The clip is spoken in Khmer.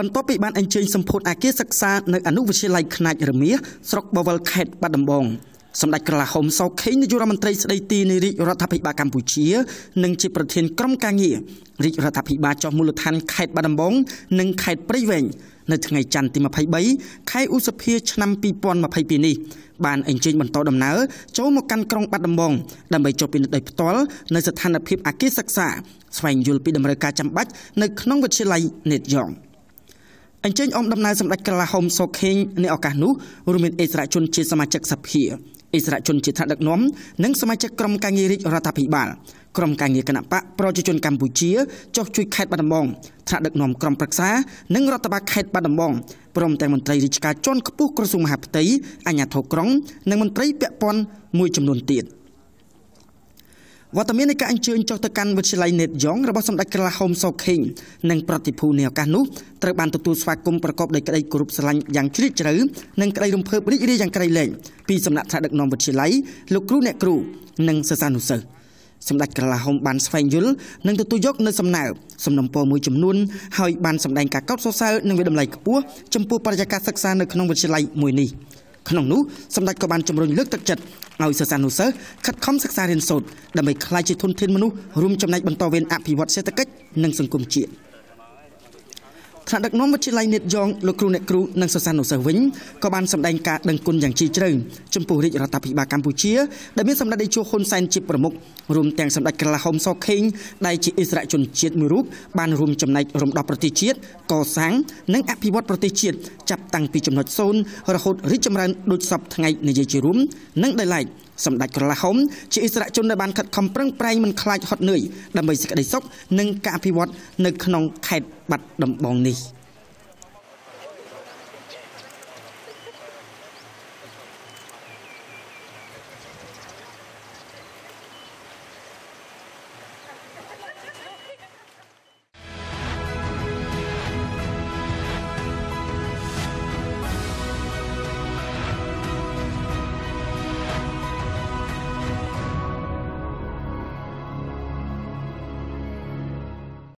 បន្ទាប់ពីបានអញ្ជើញសម្ពោធអាគារសិក្សានៅអនុវិទ្យាល័យខ្នាចរមាសស្រុកបវលខេត្តបាត់ដំបងសម្ដេចក្រឡាហុំសោខេងនាយករដ្ឋមន្ត្រីស្ដីទីនៃរាជរដ្ឋាភិបាលកម្ពុជានិងជាប្រធានក្រុមការងាររាជរដ្ឋាភិបាលចុះមូលដ្ឋានខេត្តបាត់ដំបងនិងខេត្តព្រៃវែងនៅថ្ងៃច័ន្ទទី23ខែឧសភាឆ្នាំ2022នេះបានអញ្ជើញបន្តដំណើរចូលមកកាន់ក្រុងបាត់ដំបងដើម្បីចុះពិនិត្យដោយផ្ទាល់នៅស្ថានភាពអគារសិក្សាស្វែងយល់ពីដំណើរការចាំបាច់នៅក្នុងវិទ្យាល័យនេតយ៉ង។អញ្ជើញអមដំណើរសម្ដេចកាឡាហុំសូខេងនៅឱកាសនោះរួមមានអិសរាជជនជាសមាជិកសភាអិសរាជជនជាថ្នាក់ដឹកនាំនិងសមាជិកក្រុមការងាររាជរដ្ឋាភិបាល ក្រុមការងារគណៈបកប្រជាជនកម្ពុជាចុះជួយខេត្តបាត់ដំបងថ្នាក់ដឹកនាំក្រុមប្រឹក្សានិងរដ្ឋបាលខេត្តបាត់ដំបងព្រមទាំងមន្ត្រីរាជការជាន់ខ្ពស់ក្រសួងមហាផ្ទៃអាជ្ញាធរក្រុងនិងមន្ត្រីពាក់ព័ន្ធមួយចំនួនទៀត។វត្តមាននៃការអញ្ជើញចុះទៅកាន់វិទ្យាល័យ Net Yong របស់សម្ដេចក្រឡាហុំសូខេងនិងប្រតិភូនៃឱកាសនោះត្រូវបានទទួលស្វាគមន៍ប្រកបដោយក្តីគោរពស្រឡាញ់យ៉ាងជ្រាលជ្រៅនិងក្តីរំភើបរីករាយយ៉ាងក្រៃលែងពីសំណាក់ថ្នាក់ដឹកនាំវិទ្យាល័យលោកគ្រូអ្នកគ្រូនិងសិស្សានុសិស្សសម្ដេចក្រឡាហុំបានស្វែងយល់និងទទួលយកនៅសំណើសំណពរមួយចំនួនហើយបានសម្ដែងការកោតសរសើរនិងវិដំឡៃខ្ពស់ចំពោះបរិយាកាសសិក្សានៅក្នុងវិទ្យាល័យមួយនេះក្នុងនោះសម្ដេចក៏បានជំរុញលើកទឹកចិត្តឲ្យសិស្សានុសិស្សខិតខំសិក្សារៀនសូត្រដើម្បីក្លាយជាធនធានមនុស្សរួមចំណែកបន្តវេនអភិវឌ្ឍសេដ្ឋកិច្ចនិងសង្គមជាតិ។ថ្នាក់ដឹកនាំវិទ្យាល័យនេតយ៉ងលោកគ្រូអ្នកគ្រូនិងសិស្សានុសិស្សវិញក៏បានសម្ដែងការដឹងគុណយ៉ាងជ្រាលជ្រៅចំពោះរាជរដ្ឋាភិបាលកម្ពុជាដែលមានសម្ដេចតេជោហ៊ុនសែនជាប្រមុខរួមទាំងសម្ដេចក្រឡាហុំសខេងដែលជាអិសរាជជនជាតិមួយរូបបានរួមចំណែករំដោះប្រទេសជាតិកសាងនិងអភិវឌ្ឍប្រទេសជាតិចាប់តាំងពីចំណុច0រហូតរីកចម្រើនដូចសពថ្ងៃនិយាយជារួមនិងដែលឡែកសម្ដេចក្រឡាហុំជាអិសរាជជនដែលបានខិតខំប្រឹងប្រែងមិនខ្លាចហត់នឿយដើម្បីសេចក្តីសុខនិងការអភិវឌ្ឍនៅក្នុងខេត្តបាត់ដំបងនេះ។